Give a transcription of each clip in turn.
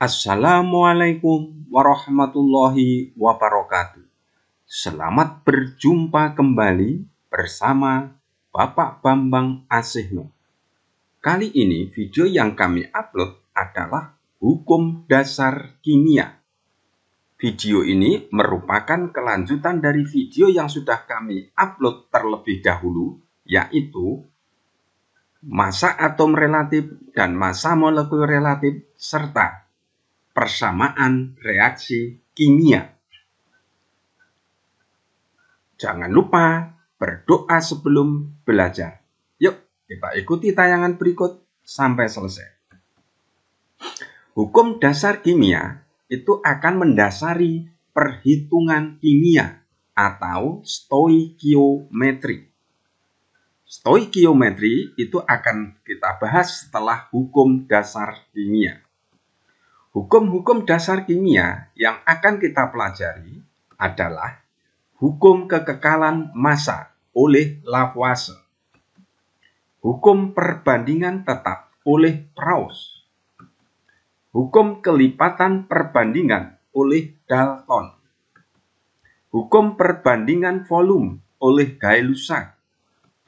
Assalamualaikum warahmatullahi wabarakatuh. Selamat berjumpa kembali bersama Bapak Bambang Asihno. Kali ini video yang kami upload adalah hukum dasar kimia. Video ini merupakan kelanjutan dari video yang sudah kami upload terlebih dahulu, yaitu masa atom relatif dan masa molekul relatif serta persamaan reaksi kimia. Jangan lupa berdoa sebelum belajar. Yuk, kita ikuti tayangan berikut sampai selesai. Hukum dasar kimia itu akan mendasari perhitungan kimia atau stoikiometri. Stoikiometri itu akan kita bahas setelah hukum dasar kimia. Hukum-hukum dasar kimia yang akan kita pelajari adalah hukum kekekalan massa oleh Lavoisier, hukum perbandingan tetap oleh Proust, Hukum kelipatan perbandingan oleh Dalton. Hukum perbandingan volume oleh Gay Lussac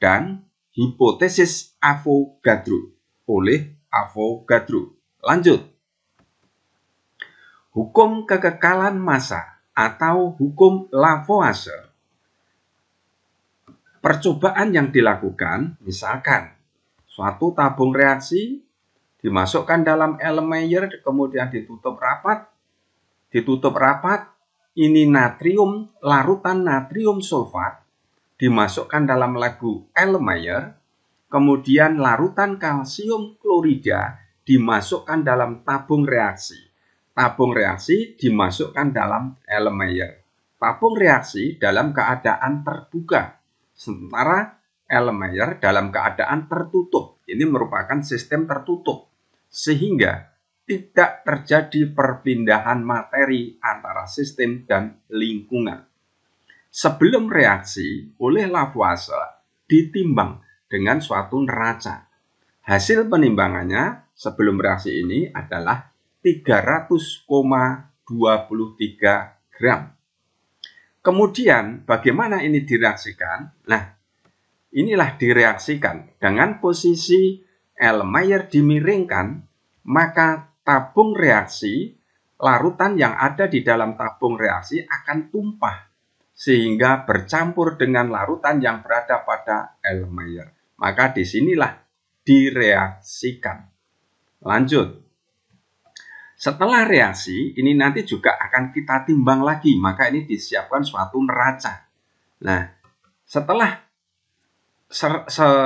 dan hipotesis Avogadro oleh Avogadro. Lanjut. Hukum kekekalan massa atau hukum Lavoisier. Percobaan yang dilakukan, misalkan suatu tabung reaksi dimasukkan dalam elemeyer, kemudian ditutup rapat. Ditutup rapat, ini natrium, larutan natrium sulfat dimasukkan dalam lagu elemeyer, kemudian larutan kalsium klorida dimasukkan dalam tabung reaksi. Tabung reaksi dimasukkan dalam elemeyer. Tabung reaksi dalam keadaan terbuka, sementara elemeyer dalam keadaan tertutup. Ini merupakan sistem tertutup sehingga tidak terjadi perpindahan materi antara sistem dan lingkungan. Sebelum reaksi oleh Lavoisier ditimbang dengan suatu neraca. Hasil penimbangannya sebelum reaksi ini adalah 300,23 gram. Kemudian bagaimana ini direaksikan? Nah, inilah direaksikan dengan posisi L Mayer dimiringkan, maka tabung reaksi larutan yang ada di dalam tabung reaksi akan tumpah sehingga bercampur dengan larutan yang berada pada L Mayer. Maka disinilah direaksikan. Lanjut. Setelah reaksi, ini nanti juga akan kita timbang lagi, maka ini disiapkan suatu neraca. Nah, setelah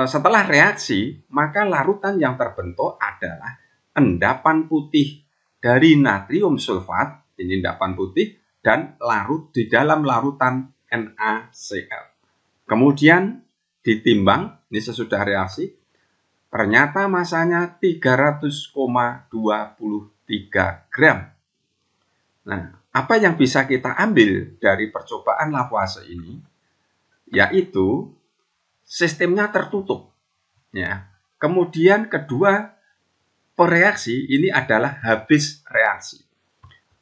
setelah reaksi, maka larutan yang terbentuk adalah endapan putih dari natrium sulfat, ini endapan putih, dan larut di dalam larutan NaCl. Kemudian ditimbang, ini sesudah reaksi, ternyata masanya 300,23 gram. Nah, apa yang bisa kita ambil dari percobaan Lavoisier ini? Yaitu sistemnya tertutup. Ya. Kemudian kedua pereaksi ini adalah habis reaksi.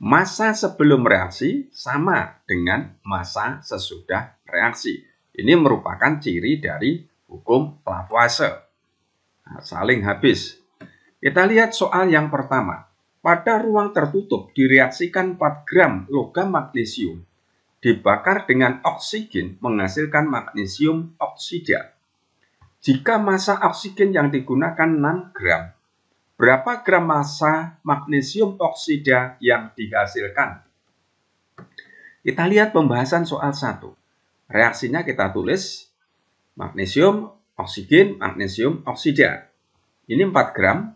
Masa sebelum reaksi sama dengan masa sesudah reaksi. Ini merupakan ciri dari hukum Lavoisier. Nah, saling habis. Kita lihat soal yang pertama. Pada ruang tertutup direaksikan 4 gram logam magnesium dibakar dengan oksigen menghasilkan magnesium oksida. Jika massa oksigen yang digunakan 6 gram, berapa gram massa magnesium oksida yang dihasilkan? Kita lihat pembahasan soal 1. Reaksinya kita tulis magnesium, oksigen, magnesium, oksida. Ini 4 gram,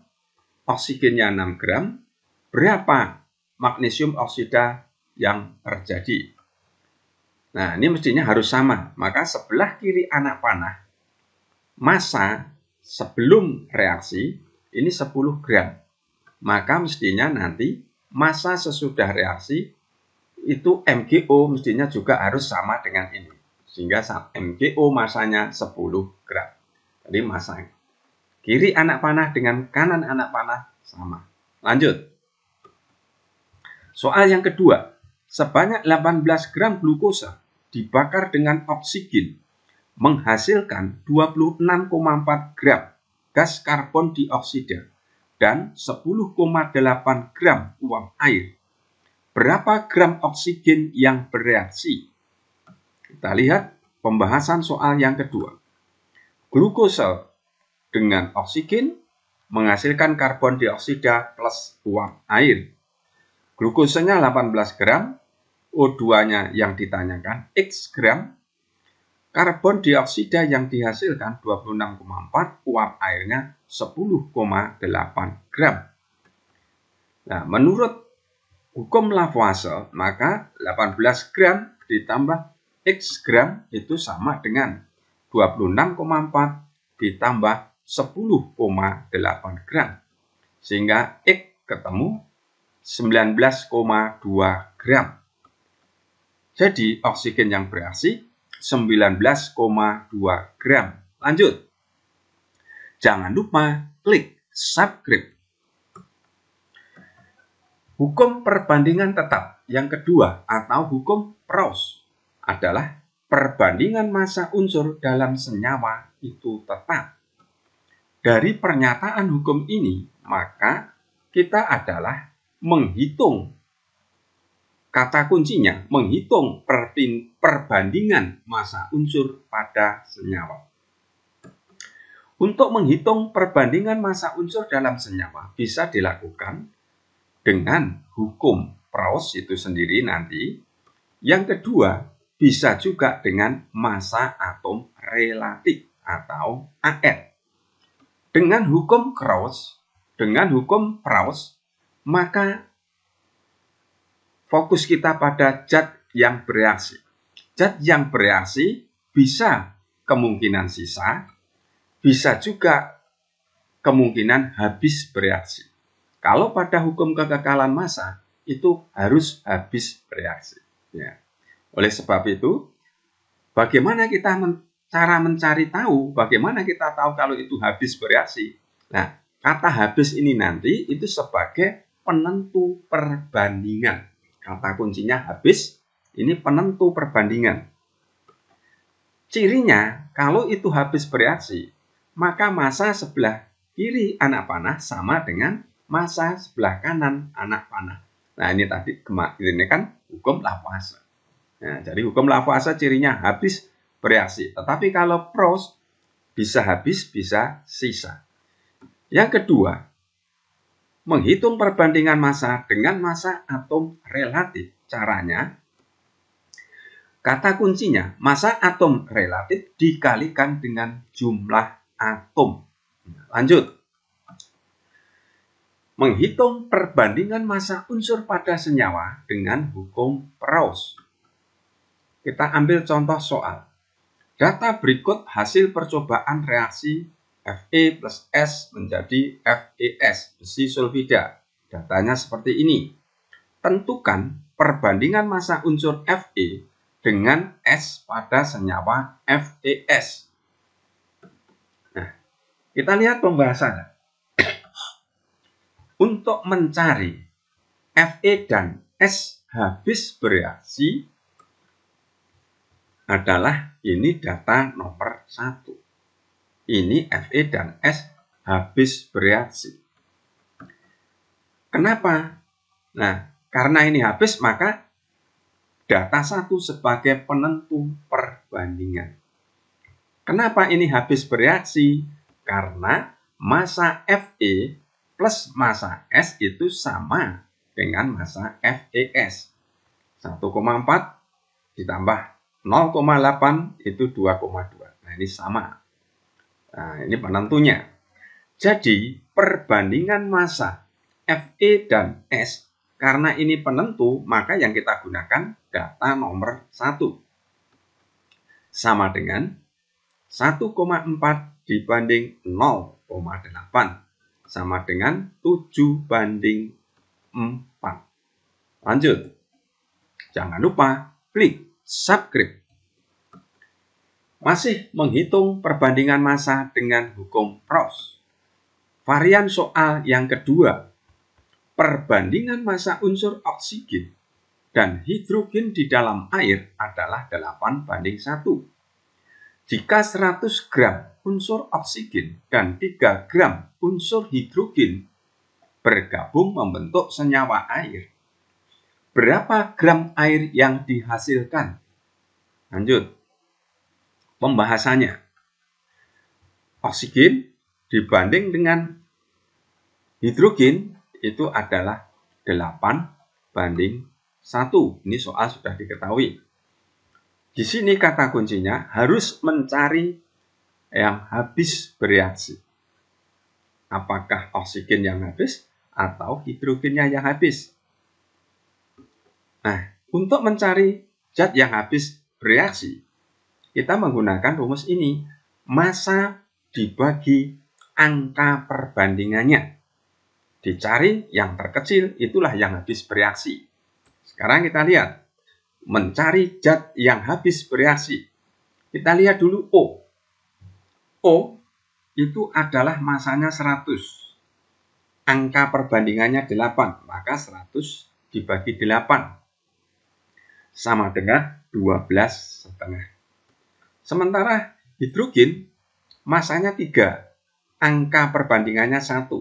oksigennya 6 gram, berapa magnesium oksida yang terjadi? Nah, ini mestinya harus sama. Maka sebelah kiri anak panah, masa sebelum reaksi, ini 10 gram. Maka mestinya nanti masa sesudah reaksi, itu MGO mestinya juga harus sama dengan ini. Sehingga MGO masanya 10 gram. Jadi masa kiri anak panah dengan kanan anak panah sama. Lanjut. Soal yang kedua, sebanyak 18 gram glukosa dibakar dengan oksigen menghasilkan 26,4 gram gas karbon dioksida dan 10,8 gram uap air. Berapa gram oksigen yang bereaksi? Kita lihat pembahasan soal yang kedua. Glukosa dengan oksigen menghasilkan karbon dioksida plus uap air. Glukosanya 18 gram, O2-nya yang ditanyakan, X gram, karbon dioksida yang dihasilkan 26,4, uap airnya 10,8 gram. Nah, menurut hukum Lavoisier, maka 18 gram ditambah X gram itu sama dengan 26,4 ditambah 10,8 gram. Sehingga X ketemu 19,2 gram. Jadi oksigen yang bereaksi 19,2 gram. Lanjut. Jangan lupa klik subscribe. Hukum perbandingan tetap yang kedua atau hukum Proust adalah perbandingan massa unsur dalam senyawa itu tetap. Dari pernyataan hukum ini, maka kita adalah menghitung Kata kuncinya menghitung perbandingan masa unsur pada senyawa. Untuk menghitung perbandingan masa unsur dalam senyawa bisa dilakukan dengan hukum Proust itu sendiri nanti. Yang kedua, bisa juga dengan masa atom relatif atau AR. Dengan hukum Krauss, dengan hukum Proust, maka fokus kita pada zat yang bereaksi. Zat yang bereaksi bisa kemungkinan sisa, bisa juga kemungkinan habis bereaksi. Kalau pada hukum kekekalan massa itu harus habis bereaksi. Ya. Oleh sebab itu, bagaimana kita men cara mencari tahu, bagaimana kita tahu kalau itu habis bereaksi? Nah, kata habis ini nanti itu sebagai penentu perbandingan Kata kuncinya habis, ini penentu perbandingan. Cirinya, kalau itu habis bereaksi, maka masa sebelah kiri anak panah sama dengan masa sebelah kanan anak panah. Nah, ini tadi gitu ini kan hukum Laplace. Nah, jadi hukum Laplace cirinya habis bereaksi. Tetapi kalau pros bisa habis, bisa sisa. Yang kedua, menghitung perbandingan masa dengan masa atom relatif. Caranya, kata kuncinya, masa atom relatif dikalikan dengan jumlah atom. Lanjut. Menghitung perbandingan masa unsur pada senyawa dengan hukum Proust. Kita ambil contoh soal. Data berikut hasil percobaan reaksi Fe plus S menjadi FeS, besi sulfida. Datanya seperti ini. Tentukan perbandingan massa unsur Fe dengan S pada senyawa FeS. Nah, kita lihat pembahasannya. Untuk mencari Fe dan S habis bereaksi adalah ini data nomor satu ini Fe dan S habis bereaksi. Kenapa? Nah, karena ini habis maka data satu sebagai penentu perbandingan. Kenapa ini habis bereaksi? Karena masa Fe plus masa S itu sama dengan masa FES. 1,4 ditambah 0,8 itu 2,2. Nah, ini sama. Nah, ini penentunya. Jadi, perbandingan massa FE dan S, karena ini penentu, maka yang kita gunakan data nomor 1. Sama dengan 1,4 dibanding 0,8. Sama dengan 7 banding 4. Lanjut. Jangan lupa klik subscribe masih menghitung perbandingan massa dengan hukum Ross. Varian soal yang kedua, perbandingan massa unsur oksigen dan hidrogen di dalam air adalah 8 banding 1. Jika 100 gram unsur oksigen dan 3 gram unsur hidrogen bergabung membentuk senyawa air, berapa gram air yang dihasilkan? Lanjut pembahasannya. Oksigen dibanding dengan hidrogen itu adalah 8 banding 1. Ini soal sudah diketahui. Di sini kata kuncinya harus mencari yang habis bereaksi. Apakah oksigen yang habis atau hidrogennya yang habis? Nah, untuk mencari zat yang habis bereaksi, kita menggunakan rumus ini. Masa dibagi angka perbandingannya. Dicari yang terkecil, itulah yang habis bereaksi. Sekarang kita lihat. Mencari zat yang habis bereaksi. Kita lihat dulu O. O itu adalah masanya 100. Angka perbandingannya 8, maka 100 dibagi 8 sama dengan 12 setengah. Sementara hidrogen masanya 3, angka perbandingannya 1,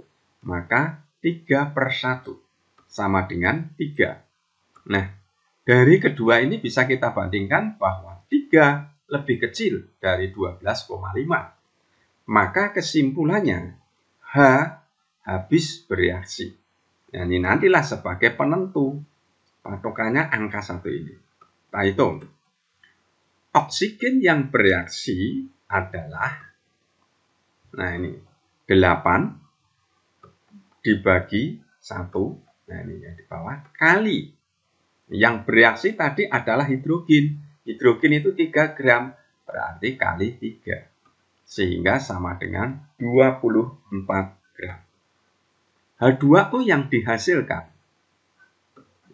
maka 3 per 1 sama dengan 3. Nah, dari kedua ini bisa kita bandingkan bahwa 3 lebih kecil dari 12,5. Maka kesimpulannya H habis bereaksi. Nah, ini nantilah sebagai penentu patokannya angka satu ini. Nah, itu oksigen yang bereaksi adalah nah ini 8 dibagi 1 nah ini yang di bawah kali yang bereaksi tadi adalah hidrogen hidrogen itu 3 gram berarti kali 3 sehingga sama dengan 24 gram H2O yang dihasilkan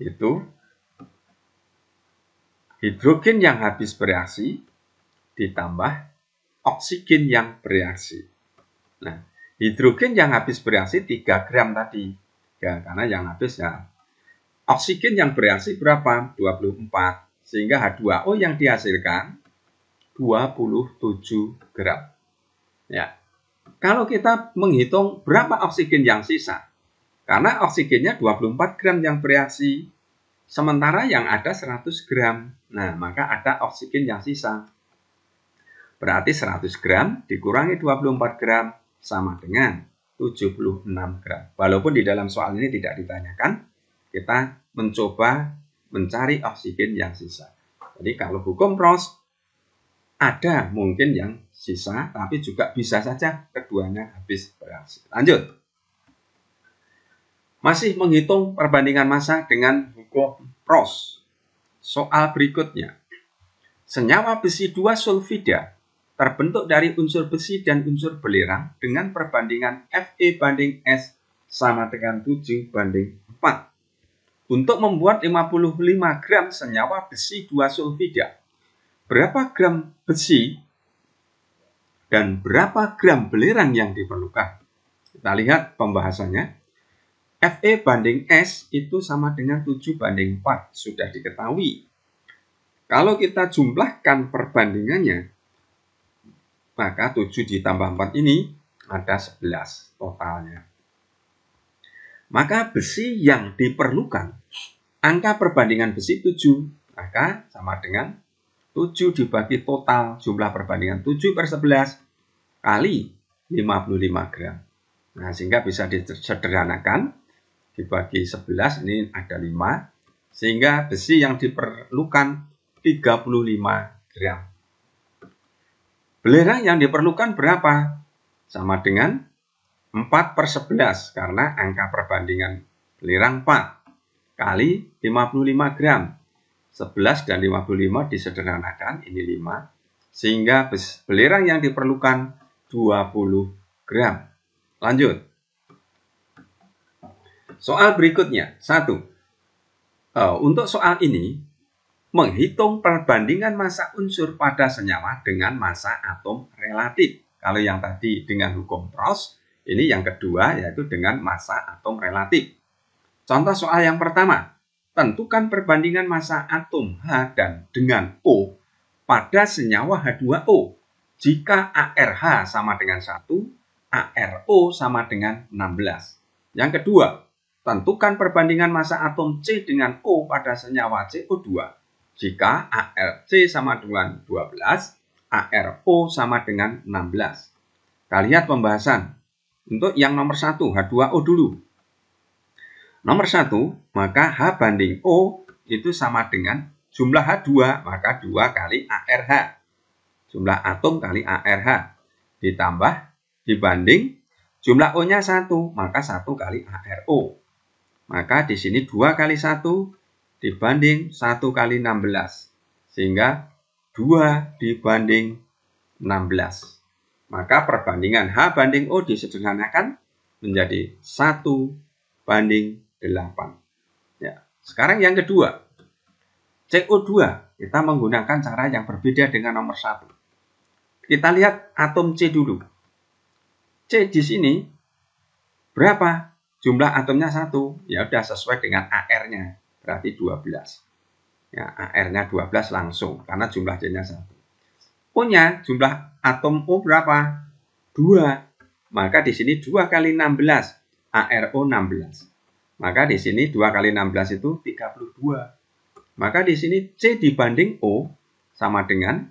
itu hidrogen yang habis bereaksi ditambah oksigen yang bereaksi. Nah, hidrogen yang habis bereaksi 3 gram tadi. Ya, karena yang habis ya. Oksigen yang bereaksi berapa? 24. Sehingga H2O yang dihasilkan 27 gram. Ya. Kalau kita menghitung berapa oksigen yang sisa, karena oksigennya 24 gram yang bereaksi, Sementara yang ada 100 gram. Nah, maka ada oksigen yang sisa. Berarti 100 gram dikurangi 24 gram sama dengan 76 gram. Walaupun di dalam soal ini tidak ditanyakan, kita mencoba mencari oksigen yang sisa. Jadi kalau hukum pros, ada mungkin yang sisa, tapi juga bisa saja keduanya habis beraksi. Lanjut masih menghitung perbandingan massa dengan hukum Ross. Soal berikutnya. Senyawa besi 2 sulfida terbentuk dari unsur besi dan unsur belerang dengan perbandingan Fe banding S sama dengan 7 banding 4. Untuk membuat 55 gram senyawa besi 2 sulfida, berapa gram besi dan berapa gram belerang yang diperlukan? Kita lihat pembahasannya. FE banding S itu sama dengan 7 banding 4, sudah diketahui. Kalau kita jumlahkan perbandingannya, maka 7 ditambah 4 ini ada 11 totalnya. Maka besi yang diperlukan, angka perbandingan besi 7, maka sama dengan 7 dibagi total jumlah perbandingan 7 per 11 kali 55 gram. Nah, sehingga bisa disederhanakan dibagi 11 ini ada 5 sehingga besi yang diperlukan 35 gram. Belerang yang diperlukan berapa? Sama dengan 4 per 11 karena angka perbandingan belerang 4 kali 55 gram. 11 dan 55 disederhanakan ini 5 sehingga belerang yang diperlukan 20 gram. Lanjut. Soal berikutnya, satu. Uh, untuk soal ini, menghitung perbandingan massa unsur pada senyawa dengan massa atom relatif. Kalau yang tadi dengan hukum Proust, ini yang kedua yaitu dengan massa atom relatif. Contoh soal yang pertama, tentukan perbandingan massa atom H dan dengan O pada senyawa H2O. Jika ARH sama dengan 1, ARO sama dengan 16. Yang kedua, Tentukan perbandingan massa atom C dengan O pada senyawa CO2. Jika ARC sama dengan 12, ARO sama dengan 16. Kita lihat pembahasan. Untuk yang nomor 1, H2O dulu. Nomor 1, maka H banding O itu sama dengan jumlah H2, maka 2 kali ARH. Jumlah atom kali ARH. Ditambah, dibanding, jumlah O-nya 1, maka 1 kali ARO maka di sini 2 kali 1 dibanding 1 kali 16. Sehingga 2 dibanding 16. Maka perbandingan H banding O disederhanakan menjadi 1 banding 8. Ya. Sekarang yang kedua, CO2 kita menggunakan cara yang berbeda dengan nomor 1. Kita lihat atom C dulu. C di sini berapa? Jumlah atomnya satu, ya udah sesuai dengan AR-nya, berarti 12. Ya, AR-nya 12 langsung, karena jumlah C nya satu. punya jumlah atom O berapa? 2. Maka di sini 2 kali 16, ARO 16. Maka di sini 2 kali 16 itu 32. Maka di sini C dibanding O sama dengan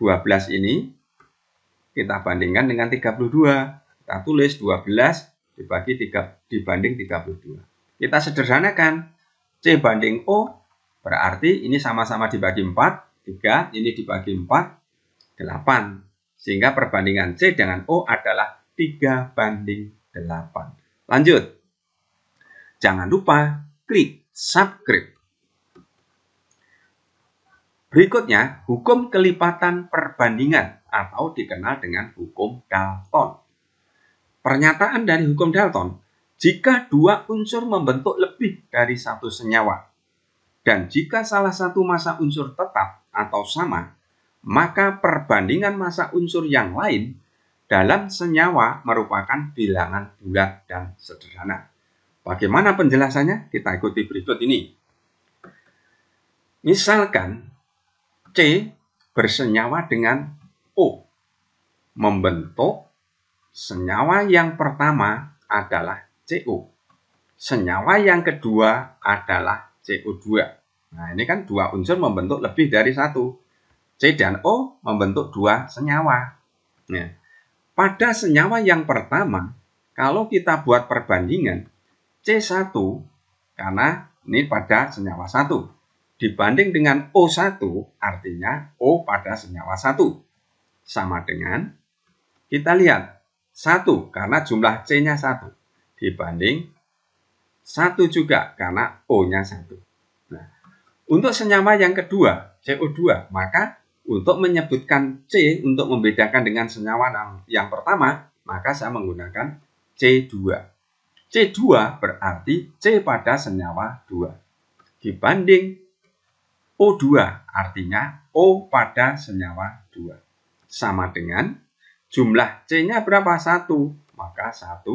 12 ini kita bandingkan dengan 32. Kita tulis 12 dibagi tiga dibanding 32. Kita sederhanakan C banding O berarti ini sama-sama dibagi 4, 3, ini dibagi 4, 8. Sehingga perbandingan C dengan O adalah 3 banding 8. Lanjut. Jangan lupa klik subscribe. Berikutnya, hukum kelipatan perbandingan atau dikenal dengan hukum Dalton. Pernyataan dari hukum Dalton, jika dua unsur membentuk lebih dari satu senyawa, dan jika salah satu masa unsur tetap atau sama, maka perbandingan masa unsur yang lain dalam senyawa merupakan bilangan bulat dan sederhana. Bagaimana penjelasannya? Kita ikuti berikut ini. Misalkan C bersenyawa dengan O, membentuk Senyawa yang pertama adalah CO. Senyawa yang kedua adalah CO2. Nah, ini kan dua unsur membentuk lebih dari satu. C dan O membentuk dua senyawa. Nah, pada senyawa yang pertama, kalau kita buat perbandingan, C1 karena ini pada senyawa satu dibanding dengan O1 artinya O pada senyawa satu sama dengan kita lihat satu, karena jumlah C-nya satu. Dibanding satu juga, karena O-nya satu. Nah, untuk senyawa yang kedua, CO2, maka untuk menyebutkan C untuk membedakan dengan senyawa yang pertama, maka saya menggunakan C2. C2 berarti C pada senyawa 2 dibanding O2 artinya O pada senyawa 2 sama dengan jumlah C-nya berapa? 1. Maka 1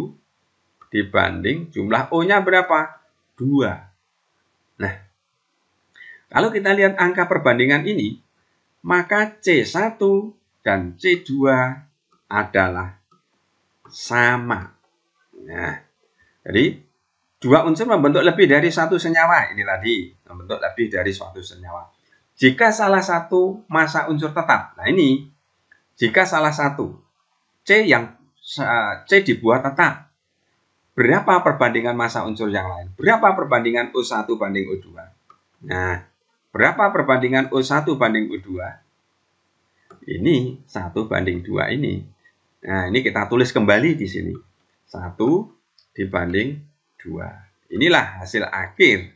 dibanding jumlah O-nya berapa? 2. Nah, kalau kita lihat angka perbandingan ini, maka C1 dan C2 adalah sama. Nah, jadi dua unsur membentuk lebih dari satu senyawa. Ini tadi membentuk lebih dari suatu senyawa. Jika salah satu masa unsur tetap, nah ini, jika salah satu C yang C dibuat tetap. Berapa perbandingan masa unsur yang lain? Berapa perbandingan U1 banding U2? Nah, berapa perbandingan U1 banding U2? Ini 1 banding 2 ini. Nah, ini kita tulis kembali di sini. 1 dibanding 2. Inilah hasil akhir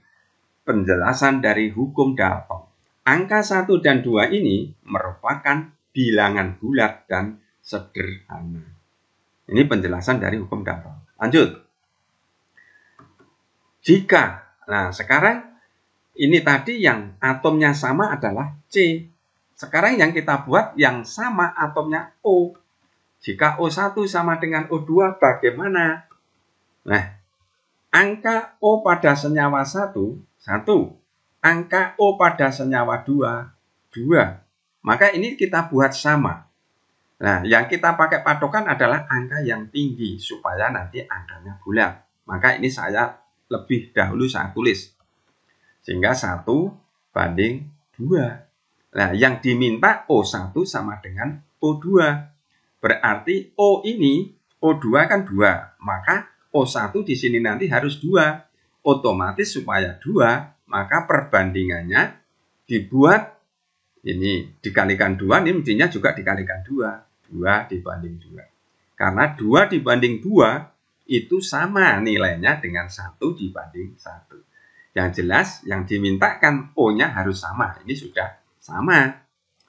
penjelasan dari hukum Dalton. Angka 1 dan 2 ini merupakan bilangan bulat dan sederhana. Ini penjelasan dari hukum dampak. Lanjut. Jika, nah sekarang ini tadi yang atomnya sama adalah C. Sekarang yang kita buat yang sama atomnya O. Jika O1 sama dengan O2 bagaimana? Nah, angka O pada senyawa 1, 1. Angka O pada senyawa 2, 2. Maka ini kita buat sama. Nah, yang kita pakai patokan adalah angka yang tinggi supaya nanti angkanya bulat. Maka ini saya lebih dahulu saya tulis. Sehingga 1 banding 2. Nah, yang diminta O1 sama dengan O2. Berarti O ini, O2 kan 2. Maka O1 di sini nanti harus 2. Otomatis supaya 2, maka perbandingannya dibuat ini dikalikan dua, ini mestinya juga dikalikan dua. Dua dibanding dua. Karena dua dibanding dua itu sama nilainya dengan satu dibanding satu. Yang jelas yang dimintakan O-nya harus sama. Ini sudah sama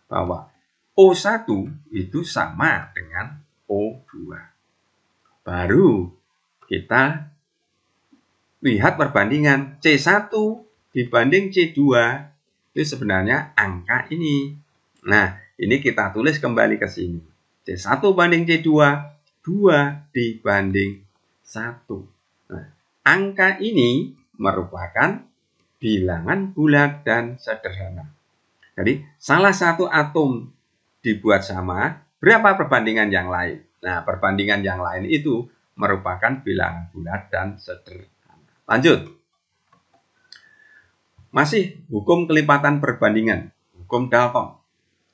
bahwa O1 itu sama dengan O2. Baru kita lihat perbandingan C1 dibanding C2 itu sebenarnya angka ini. Nah, ini kita tulis kembali ke sini. C1 banding C2, 2 dibanding 1. Nah, angka ini merupakan bilangan bulat dan sederhana. Jadi, salah satu atom dibuat sama, berapa perbandingan yang lain? Nah, perbandingan yang lain itu merupakan bilangan bulat dan sederhana. Lanjut. Masih hukum kelipatan perbandingan, hukum Dalton.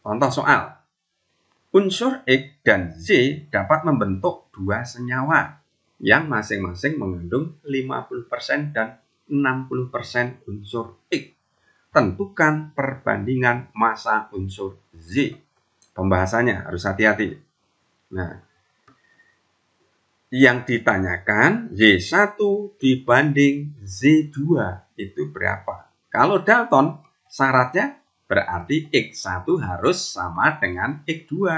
Contoh soal. Unsur X dan Z dapat membentuk dua senyawa yang masing-masing mengandung 50% dan 60% unsur X. Tentukan perbandingan massa unsur Z. Pembahasannya harus hati-hati. Nah, yang ditanyakan Z1 dibanding Z2 itu berapa? Kalau Dalton, syaratnya berarti X1 harus sama dengan X2.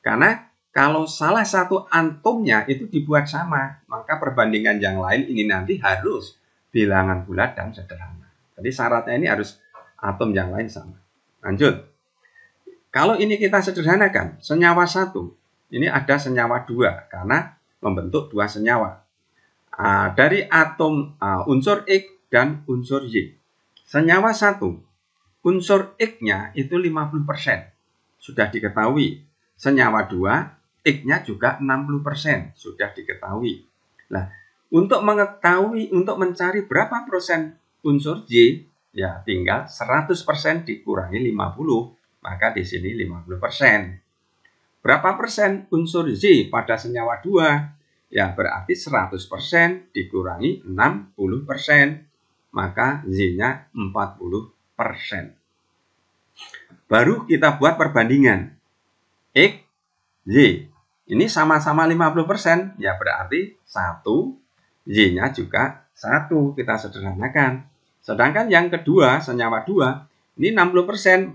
Karena kalau salah satu antumnya itu dibuat sama, maka perbandingan yang lain ini nanti harus bilangan bulat dan sederhana. Jadi syaratnya ini harus atom yang lain sama. Lanjut. Kalau ini kita sederhanakan, senyawa satu, ini ada senyawa dua karena membentuk dua senyawa. Ah, dari atom ah, unsur X dan unsur Y. Senyawa 1, unsur X-nya itu 50%, sudah diketahui. Senyawa 2, X-nya juga 60%, sudah diketahui. Nah, untuk mengetahui, untuk mencari berapa persen unsur Y, ya tinggal 100% dikurangi 50, maka di sini 50%. Berapa persen unsur Z pada senyawa 2? Ya, berarti 100% dikurangi 60% maka Z-nya 40%. Baru kita buat perbandingan. X, Z. Ini sama-sama 50%, ya berarti 1, z nya juga 1. Kita sederhanakan. Sedangkan yang kedua, senyawa 2, ini 60%, 40%.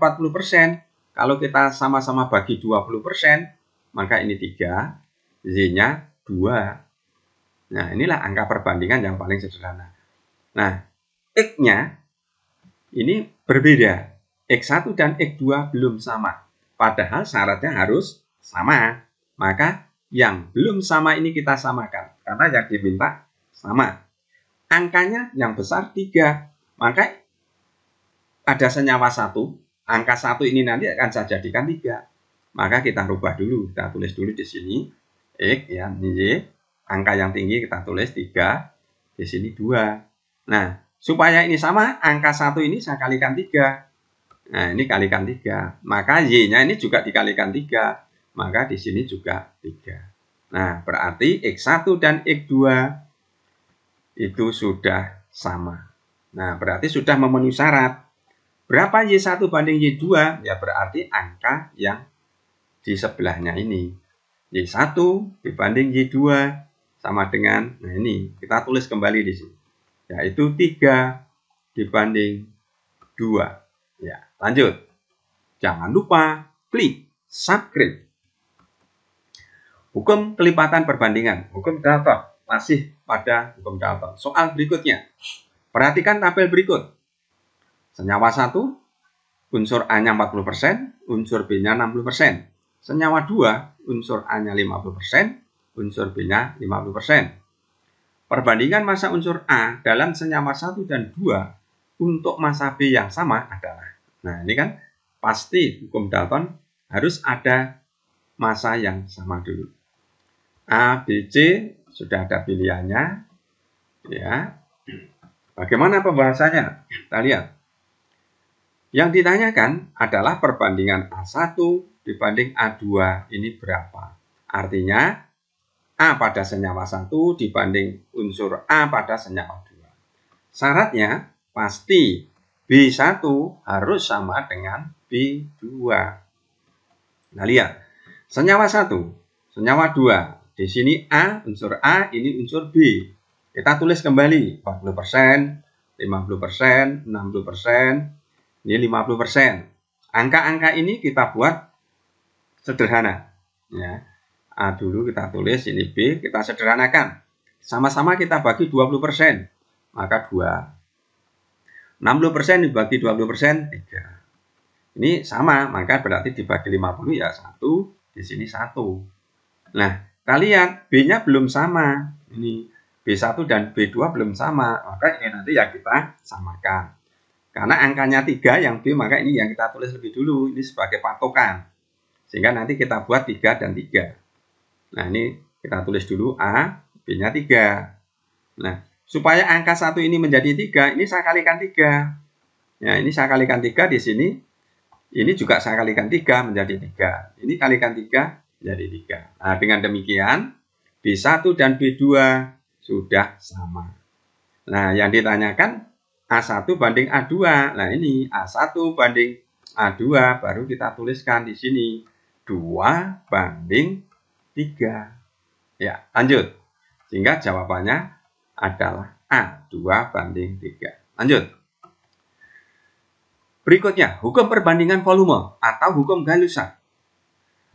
Kalau kita sama-sama bagi 20%, maka ini 3, z nya 2. Nah, inilah angka perbandingan yang paling sederhana. Nah, X-nya ini berbeda. X1 dan X2 belum sama. Padahal syaratnya harus sama. Maka yang belum sama ini kita samakan. Karena yang diminta sama. Angkanya yang besar 3. Maka ada senyawa 1. Angka 1 ini nanti akan saya jadikan 3. Maka kita rubah dulu. Kita tulis dulu di sini. X ya, Y. Angka yang tinggi kita tulis 3. Di sini 2. Nah, Supaya ini sama, angka 1 ini saya kalikan 3. Nah, ini kalikan 3. Maka Y-nya ini juga dikalikan 3. Maka di sini juga 3. Nah, berarti X1 dan X2 itu sudah sama. Nah, berarti sudah memenuhi syarat. Berapa Y1 banding Y2? Ya, berarti angka yang di sebelahnya ini. Y1 dibanding Y2 sama dengan, nah ini, kita tulis kembali di sini yaitu 3 dibanding 2. Ya, lanjut. Jangan lupa klik subscribe. Hukum kelipatan perbandingan, hukum data masih pada hukum data. Soal berikutnya. Perhatikan tabel berikut. Senyawa 1 unsur A-nya 40%, unsur B-nya 60%. Senyawa 2 unsur A-nya 50%, unsur B-nya 50%. Perbandingan masa unsur A dalam senyawa 1 dan 2 untuk masa B yang sama adalah. Nah, ini kan pasti hukum Dalton harus ada masa yang sama dulu. A, B, C sudah ada pilihannya. Ya. Bagaimana pembahasannya? Kita lihat. Yang ditanyakan adalah perbandingan A1 dibanding A2 ini berapa. Artinya A pada senyawa satu dibanding unsur A pada senyawa dua. Syaratnya pasti B1 harus sama dengan B2. Nah, lihat. Senyawa satu, senyawa dua. Di sini A, unsur A, ini unsur B. Kita tulis kembali 40%, 50%, 60%, ini 50%. Angka-angka ini kita buat sederhana. Ya. A dulu kita tulis, ini B, kita sederhanakan. Sama-sama kita bagi 20%, maka 2. 60% dibagi 20%, 3. Ini sama, maka berarti dibagi 50 ya 1, di sini 1. Nah, kita lihat B-nya belum sama. Ini B1 dan B2 belum sama, maka ini nanti ya kita samakan. Karena angkanya 3 yang B, maka ini yang kita tulis lebih dulu, ini sebagai patokan. Sehingga nanti kita buat 3 dan 3. Nah, ini kita tulis dulu A, B-nya 3. Nah, supaya angka 1 ini menjadi 3, ini saya kalikan 3. Ya, ini saya kalikan 3 di sini. Ini juga saya kalikan 3 menjadi 3. Ini kalikan 3 menjadi 3. Nah, dengan demikian, B1 dan B2 sudah sama. Nah, yang ditanyakan A1 banding A2. Nah, ini A1 banding A2 baru kita tuliskan di sini. 2 banding 2. 3. Ya, lanjut. Sehingga jawabannya adalah A, 2 banding 3. Lanjut. Berikutnya, hukum perbandingan volume atau hukum Gay-Lussac.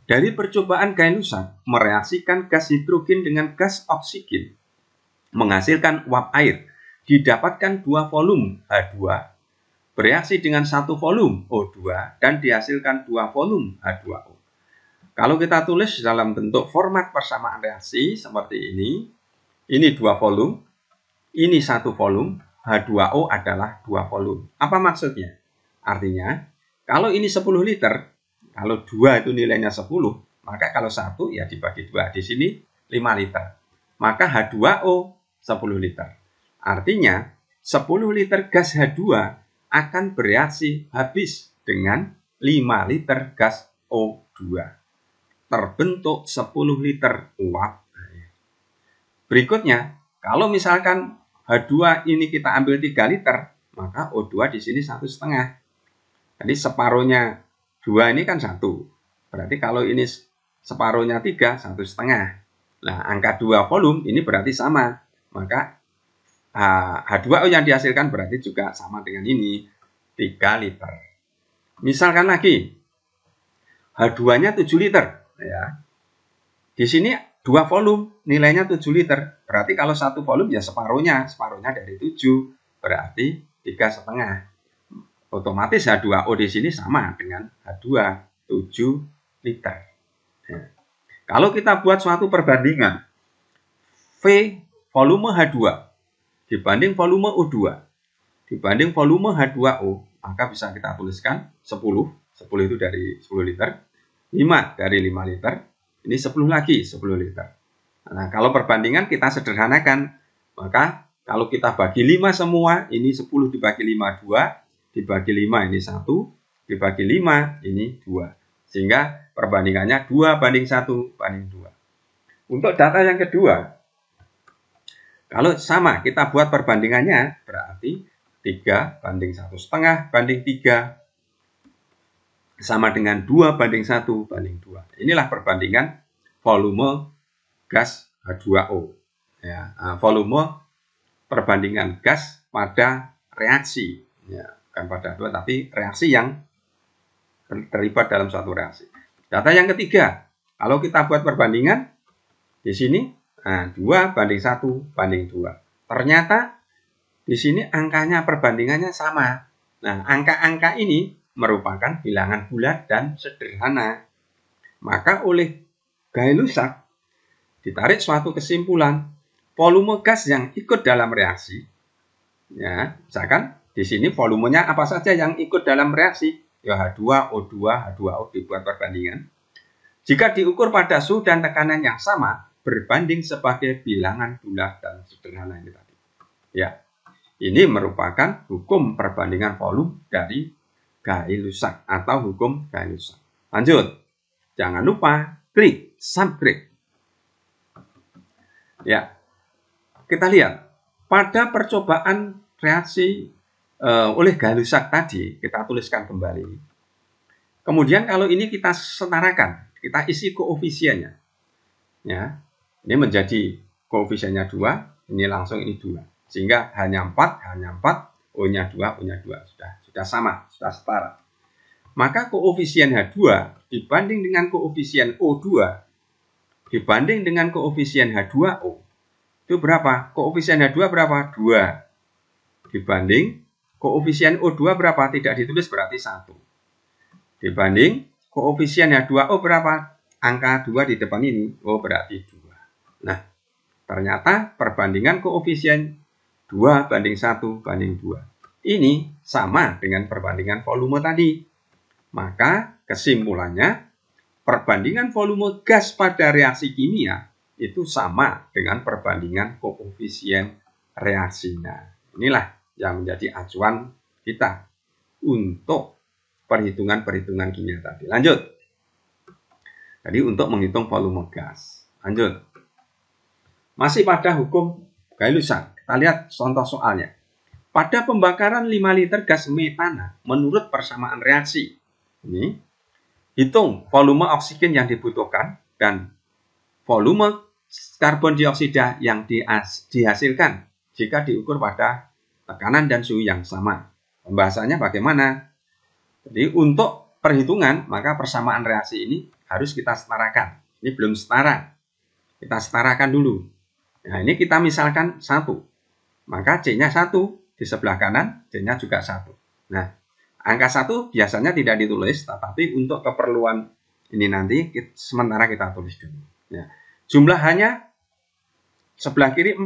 Dari percobaan Gay-Lussac mereaksikan gas hidrogen dengan gas oksigen menghasilkan uap air. Didapatkan dua volume H2 bereaksi dengan satu volume O2 dan dihasilkan dua volume H2O. Kalau kita tulis dalam bentuk format persamaan reaksi seperti ini, ini dua volume, ini satu volume, H2O adalah dua volume. Apa maksudnya? Artinya, kalau ini 10 liter, kalau dua itu nilainya 10, maka kalau satu ya dibagi dua. Di sini 5 liter. Maka H2O 10 liter. Artinya, 10 liter gas H2 akan bereaksi habis dengan 5 liter gas O2 terbentuk 10 liter uap. Berikutnya, kalau misalkan H2 ini kita ambil 3 liter, maka O2 di sini satu setengah. Jadi separuhnya 2 ini kan satu. Berarti kalau ini separuhnya 3, satu setengah. Nah, angka 2 volume ini berarti sama. Maka H2O ah, yang dihasilkan berarti juga sama dengan ini, 3 liter. Misalkan lagi, H2-nya 7 liter ya. Di sini dua volume nilainya 7 liter. Berarti kalau satu volume ya separuhnya, separuhnya dari 7 berarti tiga setengah. Otomatis H2O di sini sama dengan H2 7 liter. Ya. Kalau kita buat suatu perbandingan V volume H2 dibanding volume O2 dibanding volume H2O maka bisa kita tuliskan 10 10 itu dari 10 liter 5 dari 5 liter, ini 10 lagi 10 liter. Nah, kalau perbandingan kita sederhanakan, maka kalau kita bagi 5 semua, ini 10 dibagi 5, 2, dibagi 5 ini 1, dibagi 5 ini 2. Sehingga perbandingannya 2 banding 1 banding 2. Untuk data yang kedua, kalau sama kita buat perbandingannya, berarti 3 banding 1 setengah banding 3 sama dengan 2 banding 1 banding 2. Inilah perbandingan volume gas H2O. Ya, eh, volume perbandingan gas pada reaksi. Ya, bukan pada dua tapi reaksi yang terlibat dalam suatu reaksi. Data yang ketiga, kalau kita buat perbandingan di sini nah, 2 banding 1 banding 2. Ternyata di sini angkanya perbandingannya sama. Nah, angka-angka ini merupakan bilangan bulat dan sederhana. Maka oleh Gay-Lussac ditarik suatu kesimpulan volume gas yang ikut dalam reaksi. Ya, misalkan di sini volumenya apa saja yang ikut dalam reaksi? Ya H2O2, H2O dibuat perbandingan. Jika diukur pada suhu dan tekanan yang sama, berbanding sebagai bilangan bulat dan sederhana ini tadi. Ya, ini merupakan hukum perbandingan volume dari gailusak atau hukum gailusak. Lanjut. Jangan lupa klik subscribe. Ya. Kita lihat pada percobaan reaksi e, eh, oleh gailusak tadi kita tuliskan kembali. Kemudian kalau ini kita setarakan, kita isi koefisiennya. Ya. Ini menjadi koefisiennya dua. ini langsung ini dua. Sehingga hanya empat, hanya empat. O-nya 2, O-nya 2 sudah sudah sama, sudah setara. Maka koefisien H2 dibanding dengan koefisien O2 dibanding dengan koefisien H2O itu berapa? Koefisien H2 berapa? 2 dibanding koefisien O2 berapa? Tidak ditulis berarti 1 dibanding koefisien H2O berapa? Angka 2 di depan ini, oh berarti 2. Nah, ternyata perbandingan koefisien 2 banding 1 banding 2 ini sama dengan perbandingan volume tadi. Maka kesimpulannya, perbandingan volume gas pada reaksi kimia itu sama dengan perbandingan koefisien reaksinya. Inilah yang menjadi acuan kita untuk perhitungan-perhitungan kimia tadi. Lanjut. Jadi untuk menghitung volume gas. Lanjut. Masih pada hukum Gay-Lussac. Kita lihat contoh soalnya. Pada pembakaran 5 liter gas metana menurut persamaan reaksi. Ini hitung volume oksigen yang dibutuhkan dan volume karbon dioksida yang dihasilkan jika diukur pada tekanan dan suhu yang sama. Pembahasannya bagaimana? Jadi untuk perhitungan maka persamaan reaksi ini harus kita setarakan. Ini belum setara. Kita setarakan dulu. Nah ini kita misalkan satu, maka C-nya satu, di sebelah kanan C-nya juga satu. Nah, angka satu biasanya tidak ditulis, tetapi untuk keperluan ini nanti kita, sementara kita tulis dulu. Ya. Jumlah hanya sebelah kiri 4,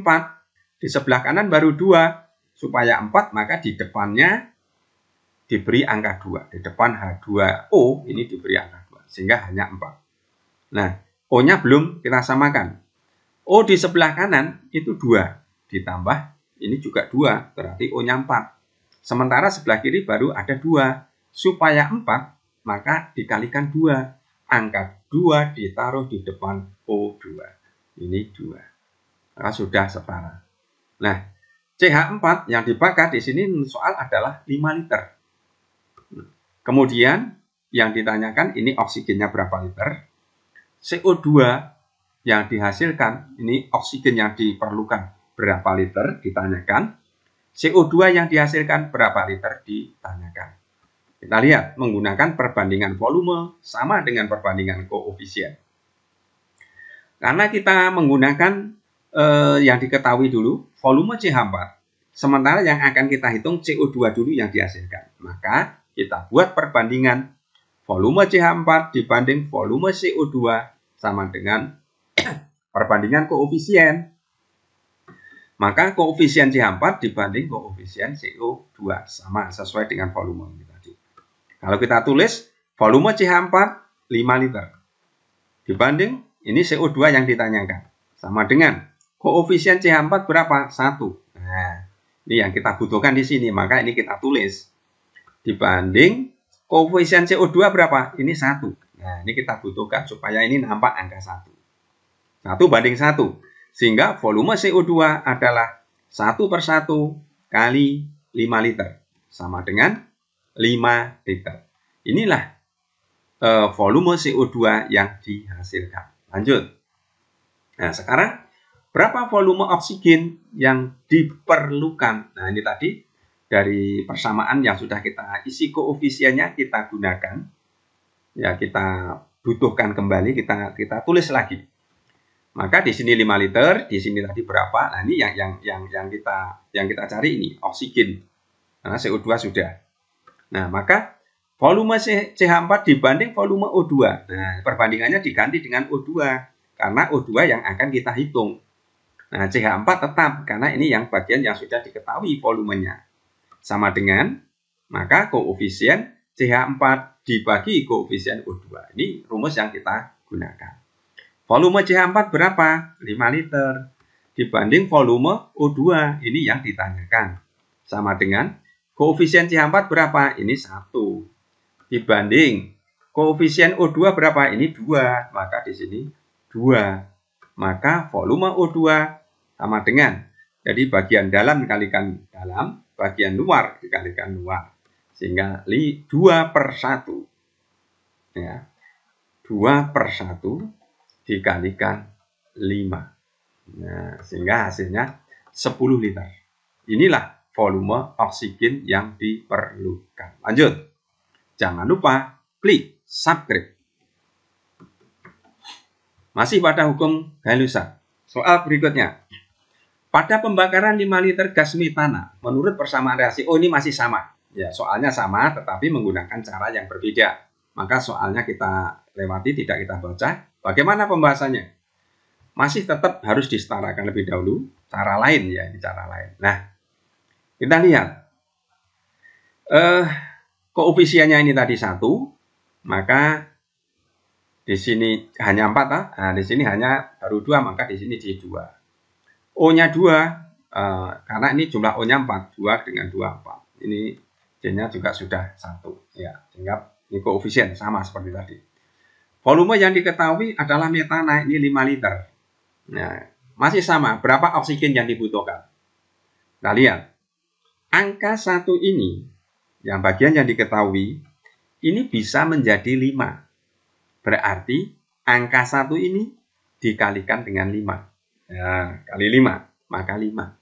di sebelah kanan baru dua, supaya 4 maka di depannya diberi angka 2. Di depan H2O ini diberi angka 2, sehingga hanya 4. Nah, O-nya belum kita samakan. O di sebelah kanan itu 2, ditambah ini juga dua, berarti O-nya 4. Sementara sebelah kiri baru ada dua. Supaya 4, maka dikalikan dua. Angka dua ditaruh di depan O2. Ini dua. Maka sudah setara. Nah, CH4 yang dibakar di sini soal adalah 5 liter. Kemudian yang ditanyakan ini oksigennya berapa liter. CO2 yang dihasilkan ini oksigen yang diperlukan berapa liter ditanyakan, CO2 yang dihasilkan berapa liter ditanyakan. Kita lihat menggunakan perbandingan volume sama dengan perbandingan koefisien. Karena kita menggunakan eh, yang diketahui dulu volume CH4, sementara yang akan kita hitung CO2 dulu yang dihasilkan. Maka kita buat perbandingan volume CH4 dibanding volume CO2 sama dengan perbandingan koefisien maka koefisien C4 dibanding koefisien CO2 sama sesuai dengan volume ini tadi. Kalau kita tulis volume C4 5 liter dibanding ini CO2 yang ditanyakan sama dengan koefisien C4 berapa? 1. Nah, ini yang kita butuhkan di sini, maka ini kita tulis dibanding koefisien CO2 berapa? Ini 1. Nah, ini kita butuhkan supaya ini nampak angka 1. 1 banding 1. Sehingga volume CO2 adalah 1 per 1 kali 5 liter. Sama dengan 5 liter. Inilah eh, volume CO2 yang dihasilkan. Lanjut. Nah, sekarang berapa volume oksigen yang diperlukan? Nah, ini tadi dari persamaan yang sudah kita isi koefisiennya kita gunakan. Ya, kita butuhkan kembali, kita kita tulis lagi. Maka di sini 5 liter, di sini tadi berapa? Nah, ini yang yang yang yang kita yang kita cari ini oksigen. Karena CO2 sudah. Nah, maka volume CH4 dibanding volume O2. Nah, perbandingannya diganti dengan O2 karena O2 yang akan kita hitung. Nah, CH4 tetap karena ini yang bagian yang sudah diketahui volumenya. Sama dengan maka koefisien CH4 dibagi koefisien O2. Ini rumus yang kita gunakan. Volume CH4 berapa? 5 liter. Dibanding volume O2, ini yang ditanyakan. Sama dengan koefisien CH4 berapa? Ini 1. Dibanding koefisien O2 berapa? Ini 2. Maka di sini 2. Maka volume O2 sama dengan. Jadi bagian dalam dikalikan dalam, bagian luar dikalikan luar. Sehingga 2 per 1. Ya. 2 per 1 dikalikan 5. Nah, sehingga hasilnya 10 liter. Inilah volume oksigen yang diperlukan. Lanjut. Jangan lupa klik subscribe. Masih pada hukum Galusa. Soal berikutnya. Pada pembakaran 5 liter gas metana, menurut persamaan reaksi, oh ini masih sama. Ya, soalnya sama tetapi menggunakan cara yang berbeda. Maka soalnya kita lewati, tidak kita baca. Bagaimana pembahasannya? Masih tetap harus disetarakan lebih dahulu. Cara lain ya, cara lain. Nah, kita lihat. Eh, koefisiennya ini tadi satu, maka di sini hanya empat, ah. nah, di sini hanya baru dua, maka di sini di dua. O-nya dua, eh, karena ini jumlah O-nya empat, dua dengan dua empat, Ini J-nya juga sudah satu, Ya, sehingga ini koefisien sama seperti tadi. Volume yang diketahui adalah metana ini 5 liter. Nah, masih sama berapa oksigen yang dibutuhkan. Nah, lihat. Angka satu ini yang bagian yang diketahui ini bisa menjadi 5. Berarti angka satu ini dikalikan dengan 5. Ya, kali 5, maka 5.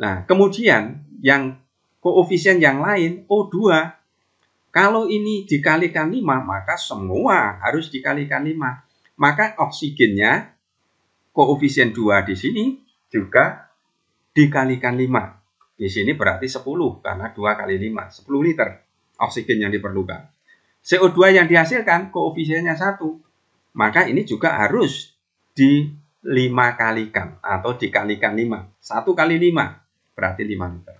Nah, kemudian yang koefisien yang lain O2 kalau ini dikalikan 5, maka semua harus dikalikan 5. Maka oksigennya, koefisien 2 di sini juga dikalikan 5. Di sini berarti 10, karena 2 kali 5, 10 liter oksigen yang diperlukan. CO2 yang dihasilkan koefisiennya 1. Maka ini juga harus di 5 kalikan atau dikalikan 5. 1 kali 5 berarti 5 liter.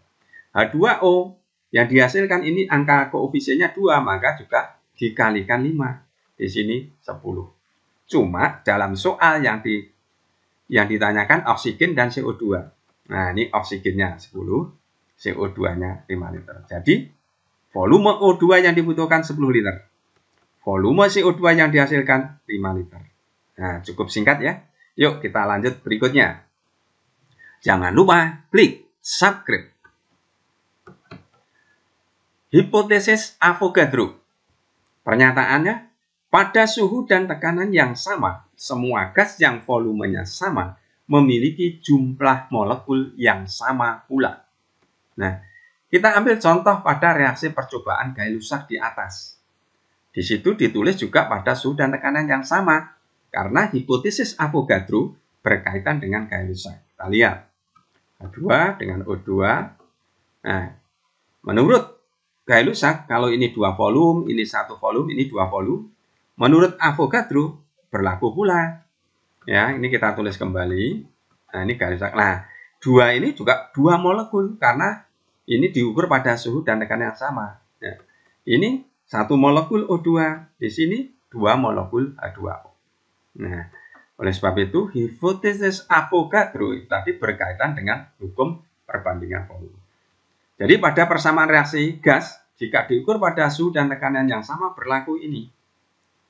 H2O yang dihasilkan ini angka koefisiennya 2, maka juga dikalikan 5. Di sini 10. Cuma dalam soal yang di yang ditanyakan oksigen dan CO2. Nah, ini oksigennya 10, CO2-nya 5 liter. Jadi, volume O2 yang dibutuhkan 10 liter. Volume CO2 yang dihasilkan 5 liter. Nah, cukup singkat ya. Yuk, kita lanjut berikutnya. Jangan lupa klik subscribe. Hipotesis Avogadro. Pernyataannya, pada suhu dan tekanan yang sama, semua gas yang volumenya sama memiliki jumlah molekul yang sama pula. Nah, kita ambil contoh pada reaksi percobaan Gay-Lussac di atas. Di situ ditulis juga pada suhu dan tekanan yang sama, karena hipotesis Avogadro berkaitan dengan Gay-Lussac. Kita lihat. H2 dengan O2. Nah, menurut gaya lusak kalau ini dua volume, ini satu volume, ini dua volume. Menurut Avogadro berlaku pula. Ya, ini kita tulis kembali. Nah, ini gaya lusak. Nah, dua ini juga dua molekul karena ini diukur pada suhu dan tekanan yang sama. Ya. Ini satu molekul O2, di sini dua molekul H2O. Nah, oleh sebab itu hipotesis Avogadro tadi berkaitan dengan hukum perbandingan volume. Jadi pada persamaan reaksi gas, jika diukur pada suhu dan tekanan yang sama berlaku ini.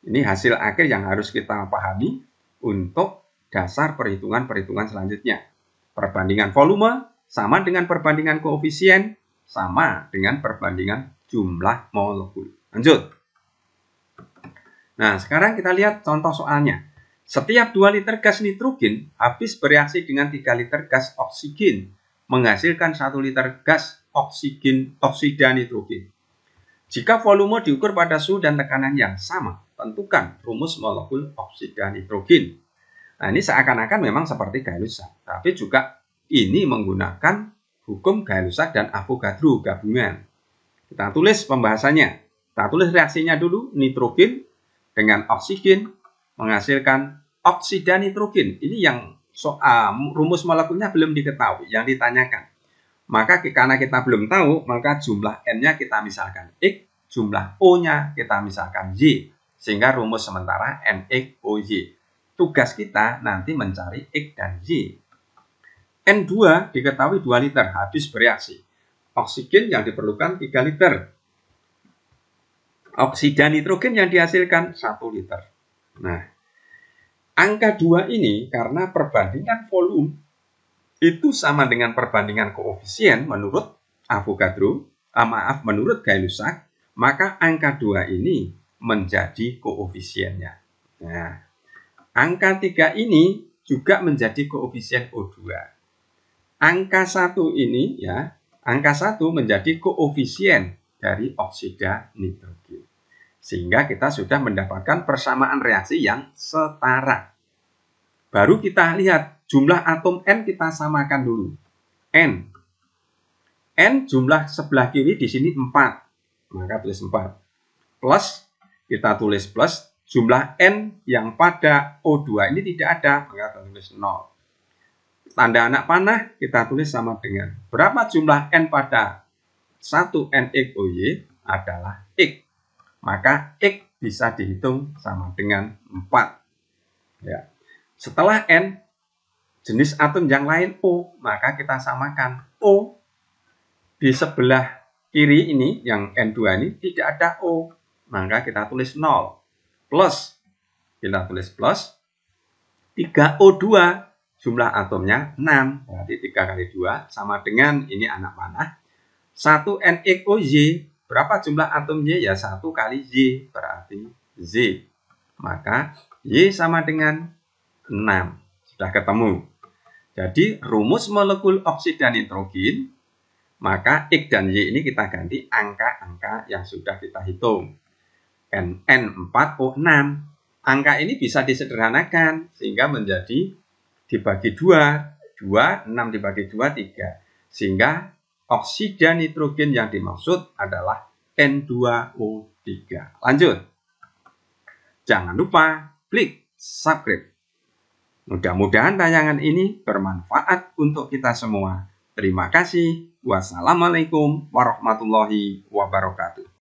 Ini hasil akhir yang harus kita pahami untuk dasar perhitungan-perhitungan selanjutnya. Perbandingan volume sama dengan perbandingan koefisien, sama dengan perbandingan jumlah molekul. Lanjut. Nah, sekarang kita lihat contoh soalnya. Setiap 2 liter gas nitrogen habis bereaksi dengan 3 liter gas oksigen menghasilkan 1 liter gas oksigen, oksida nitrogen. Jika volume diukur pada suhu dan tekanan yang sama, tentukan rumus molekul oksida nitrogen. Nah, ini seakan-akan memang seperti Gay-Lussac, tapi juga ini menggunakan hukum Gay-Lussac dan Avogadro gabungan. Kita tulis pembahasannya. Kita tulis reaksinya dulu, nitrogen dengan oksigen menghasilkan oksida nitrogen. Ini yang soal rumus molekulnya belum diketahui, yang ditanyakan. Maka karena kita belum tahu, maka jumlah N-nya kita misalkan X, jumlah O-nya kita misalkan Y. Sehingga rumus sementara NX OY. Tugas kita nanti mencari X dan Y. N2 diketahui 2 liter habis bereaksi. Oksigen yang diperlukan 3 liter. Oksida nitrogen yang dihasilkan 1 liter. Nah, angka 2 ini karena perbandingan volume itu sama dengan perbandingan koefisien menurut Avogadro, ah, maaf menurut Gay-Lussac, maka angka 2 ini menjadi koefisiennya. Nah, angka 3 ini juga menjadi koefisien O2. Angka 1 ini ya, angka 1 menjadi koefisien dari oksida nitrogen. Sehingga kita sudah mendapatkan persamaan reaksi yang setara. Baru kita lihat jumlah atom N kita samakan dulu. N. N jumlah sebelah kiri di sini 4. Maka tulis 4. Plus, kita tulis plus, jumlah N yang pada O2 ini tidak ada, maka tulis 0. Tanda anak panah kita tulis sama dengan berapa jumlah N pada 1NX OY adalah X. Maka X bisa dihitung sama dengan 4. Ya. Setelah N, jenis atom yang lain O, maka kita samakan O di sebelah kiri ini yang N2 ini tidak ada O, maka kita tulis 0 plus kita tulis plus 3O2 jumlah atomnya 6 berarti 3 kali 2 sama dengan ini anak panah 1NXOY n berapa jumlah atom Y ya 1 kali Y berarti Z maka Y sama dengan 6 sudah ketemu jadi rumus molekul oksida nitrogen, maka X dan Y ini kita ganti angka-angka yang sudah kita hitung. N, 4 o 6 Angka ini bisa disederhanakan sehingga menjadi dibagi 2. 2, 6 dibagi 2, 3. Sehingga oksida nitrogen yang dimaksud adalah N2O3. Lanjut. Jangan lupa klik subscribe. Mudah-mudahan tayangan ini bermanfaat untuk kita semua. Terima kasih. Wassalamualaikum warahmatullahi wabarakatuh.